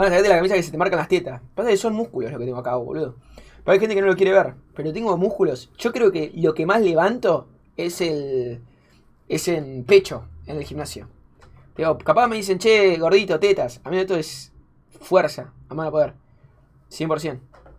Van a de la camisa que se te marcan las tetas. Pasa que son músculos lo que tengo acá, boludo. Pero hay gente que no lo quiere ver. Pero tengo músculos. Yo creo que lo que más levanto es el. es pecho, en el gimnasio. pero capaz me dicen, che, gordito, tetas. A mí esto es fuerza, a mano poder. 100%.